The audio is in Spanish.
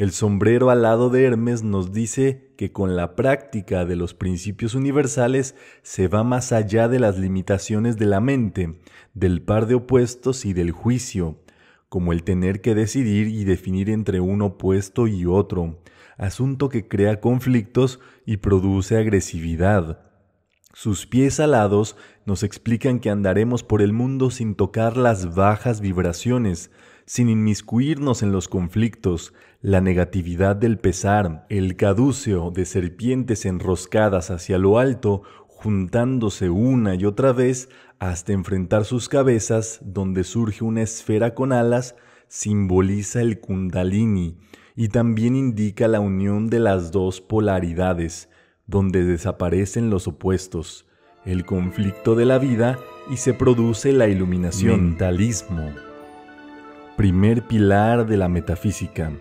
El sombrero lado de Hermes nos dice que con la práctica de los principios universales se va más allá de las limitaciones de la mente, del par de opuestos y del juicio, como el tener que decidir y definir entre un opuesto y otro, asunto que crea conflictos y produce agresividad. Sus pies alados nos explican que andaremos por el mundo sin tocar las bajas vibraciones, sin inmiscuirnos en los conflictos, la negatividad del pesar, el caduceo de serpientes enroscadas hacia lo alto, juntándose una y otra vez hasta enfrentar sus cabezas, donde surge una esfera con alas, simboliza el kundalini y también indica la unión de las dos polaridades, donde desaparecen los opuestos, el conflicto de la vida y se produce la iluminación. Mentalismo. Primer pilar de la metafísica.